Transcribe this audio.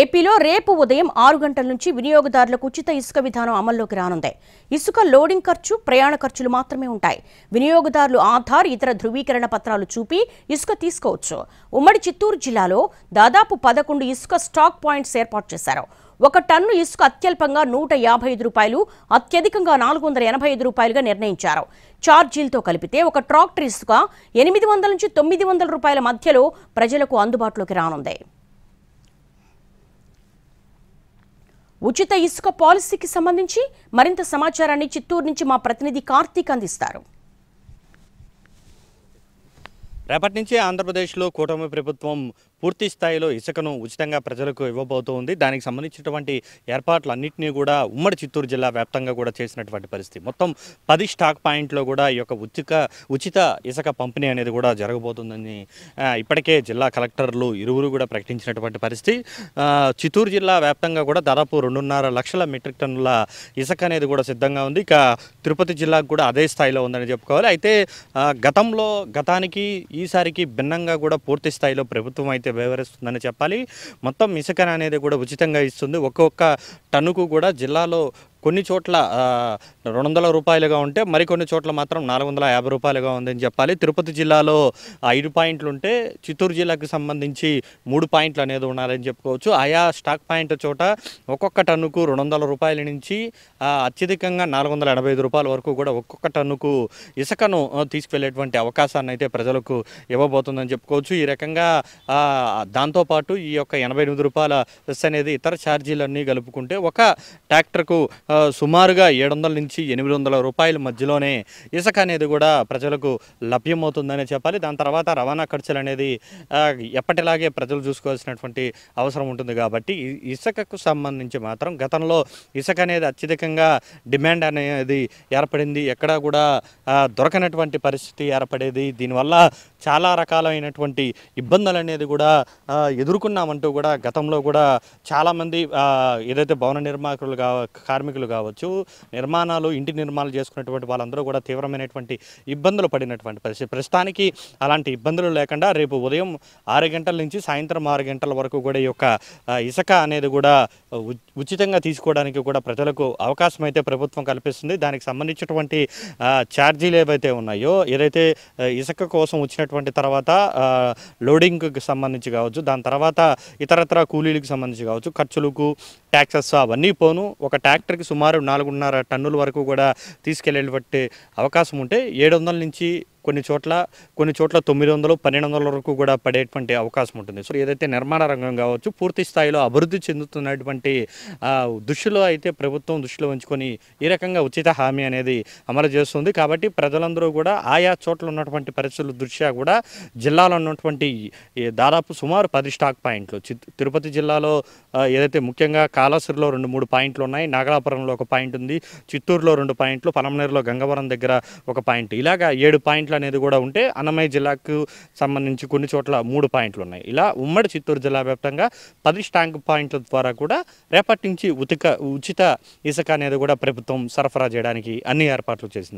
ఏపీలో రేపు ఉదయం ఆరు గంటల నుంచి వినియోగదారులకు ఉచిత ఇసుక విధానం అమల్లోకి రానుంది ఇసుక లోడింగ్ ఖర్చు ప్రయాణ ఖర్చులు మాత్రమే ఉంటాయి వినియోగదారులు ఆధార్ ఇతర ధృవీకరణ పత్రాలు చూపి ఇసుక తీసుకోవచ్చు ఉమ్మడి చిత్తూరు జిల్లాలో దాదాపు పదకొండు ఇసుక స్టాక్ పాయింట్స్ ఏర్పాటు చేశారు ఒక టన్ను ఇసుక అత్యల్పంగా నూట యాభై ఐదు రూపాయలు అత్యధికంగా నాలుగు వందల ఎనభై ఐదు రూపాయలుగా నిర్ణయించారు ఛార్జీలతో కలిపితే ఒక ట్రాక్టర్ ఇసుక ఎనిమిది వందల నుంచి తొమ్మిది వందల రూపాయల మధ్యలో ప్రజలకు అందుబాటులోకి రానుంది ఉచిత ఇసుక పాలసీకి సంబంధించి మరింత సమాచారాన్ని చిత్తూరు నుంచి మా ప్రతినిధి కార్తీక్ అందిస్తారు రేపటి నుంచి ఆంధ్రప్రదేశ్లో కూటమి ప్రభుత్వం పూర్తి స్థాయిలో ఇసుకను ఉచితంగా ప్రజలకు ఇవ్వబోతోంది దానికి సంబంధించినటువంటి ఏర్పాట్లు అన్నింటినీ కూడా ఉమ్మడి చిత్తూరు జిల్లా వ్యాప్తంగా కూడా చేసినటువంటి పరిస్థితి మొత్తం పది స్టాక్ పాయింట్లో కూడా ఈ యొక్క ఉచిత ఉచిత ఇసుక పంపిణీ అనేది కూడా జరగబోతుందని ఇప్పటికే జిల్లా కలెక్టర్లు ఇరువురు కూడా ప్రకటించినటువంటి పరిస్థితి చిత్తూరు జిల్లా వ్యాప్తంగా కూడా దాదాపు రెండున్నర లక్షల మెట్రిక్ టన్నుల ఇసుక అనేది కూడా సిద్ధంగా ఉంది ఇక తిరుపతి జిల్లాకు కూడా అదే స్థాయిలో ఉందని చెప్పుకోవాలి అయితే గతంలో గతానికి ఈసారికి భిన్నంగా కూడా పూర్తి స్థాయిలో ప్రభుత్వం అయితే అయితే వివరిస్తుందని చెప్పాలి మొత్తం ఇసుక అనేది కూడా ఉచితంగా ఇస్తుంది ఒక్కొక్క టన్నుకు కూడా జిల్లాలో కొన్ని చోట్ల రెండు వందల రూపాయలుగా ఉంటే మరికొన్ని చోట్ల మాత్రం నాలుగు వందల యాభై రూపాయలుగా ఉందని చెప్పాలి తిరుపతి జిల్లాలో ఐదు పాయింట్లు ఉంటే చిత్తూరు జిల్లాకు సంబంధించి మూడు పాయింట్లు అనేది ఉన్నారని చెప్పుకోవచ్చు ఆయా స్టాక్ పాయింట్ చోట ఒక్కొక్క టన్నుకు రెండు వందల రూపాయల నుంచి అత్యధికంగా నాలుగు వందల ఎనభై ఐదు రూపాయల వరకు కూడా ఒక్కొక్క టన్నుకు ఇసుకను తీసుకువెళ్ళేటువంటి అవకాశాన్ని అయితే ప్రజలకు ఇవ్వబోతుందని చెప్పుకోవచ్చు ఈ రకంగా దాంతోపాటు ఈ యొక్క ఎనభై ఎనిమిది రూపాయల అనేది ఇతర ఛార్జీలన్నీ కలుపుకుంటే ఒక ట్రాక్టర్కు సుమారుగా ఏడు వందల నుంచి ఎనిమిది వందల రూపాయల మధ్యలోనే ఇసుక అనేది కూడా ప్రజలకు లభ్యమవుతుందనే చెప్పాలి దాని తర్వాత రవాణా ఖర్చులు అనేది ఎప్పటిలాగే ప్రజలు చూసుకోవాల్సినటువంటి అవసరం ఉంటుంది కాబట్టి ఇసుకకు సంబంధించి మాత్రం గతంలో ఇసుక అనేది అత్యధికంగా డిమాండ్ అనేది ఏర్పడింది ఎక్కడా కూడా దొరకనటువంటి పరిస్థితి ఏర్పడేది దీనివల్ల చాలా రకాలైనటువంటి ఇబ్బందులు అనేది కూడా ఎదుర్కొన్నామంటూ కూడా గతంలో కూడా చాలామంది ఏదైతే భవన నిర్మాకులు కార్మికులు కార్మికులు కావచ్చు నిర్మాణాలు ఇంటి నిర్మాణాలు చేసుకున్నటువంటి వాళ్ళందరూ కూడా తీవ్రమైనటువంటి ఇబ్బందులు పడినటువంటి పరిస్థితి ప్రస్తుతానికి అలాంటి ఇబ్బందులు లేకుండా రేపు ఉదయం ఆరు గంటల నుంచి సాయంత్రం ఆరు గంటల వరకు కూడా ఈ యొక్క ఇసుక అనేది కూడా ఉచితంగా తీసుకోవడానికి కూడా ప్రజలకు అవకాశం అయితే ప్రభుత్వం కల్పిస్తుంది దానికి సంబంధించినటువంటి ఛార్జీలు ఏవైతే ఉన్నాయో ఏదైతే ఇసుక కోసం వచ్చినటువంటి తర్వాత లోడింగ్కి సంబంధించి కావచ్చు దాని తర్వాత ఇతరత్ర కూలీలకు సంబంధించి కావచ్చు ఖర్చులకు ట్యాక్సెస్ అవన్నీ పోను ఒక ట్రాక్టర్కి సుమారు నాలుగున్నర టన్నుల వరకు కూడా తీసుకెళ్ళేటువంటి అవకాశం ఉంటే ఏడు వందల నుంచి కొన్ని చోట్ల కొన్ని చోట్ల తొమ్మిది వందలు పన్నెండు వందల వరకు కూడా పడేటువంటి అవకాశం ఉంటుంది సో ఏదైతే నిర్మాణ రంగం కావచ్చు పూర్తి స్థాయిలో అభివృద్ధి చెందుతున్నటువంటి దృష్టిలో అయితే ప్రభుత్వం దృష్టిలో ఉంచుకొని ఈ రకంగా ఉచిత హామీ అనేది అమలు చేస్తుంది కాబట్టి ప్రజలందరూ కూడా ఆయా చోట్ల ఉన్నటువంటి పరిస్థితుల దృష్ట్యా కూడా జిల్లాలో ఉన్నటువంటి దాదాపు సుమారు పది స్టాక్ పాయింట్లు తిరుపతి జిల్లాలో ఏదైతే ముఖ్యంగా కాళాసురిలో రెండు మూడు పాయింట్లు ఉన్నాయి నాగలాపురంలో ఒక పాయింట్ ఉంది చిత్తూరులో రెండు పాయింట్లు పలమనేరులో గంగవరం దగ్గర ఒక పాయింట్ ఇలాగా ఏడు పాయింట్ పాయింట్లు అనేది కూడా ఉంటే అన్నమయ్య జిల్లాకు సంబంధించి కొన్ని చోట్ల మూడు పాయింట్లు ఉన్నాయి ఇలా ఉమ్మడి చిత్తూరు జిల్లా వ్యాప్తంగా పది స్టాంక్ పాయింట్ల ద్వారా కూడా రేపటి నుంచి ఉతిక ఉచిత ఇసుక అనేది కూడా ప్రభుత్వం సరఫరా చేయడానికి అన్ని ఏర్పాట్లు చేసింది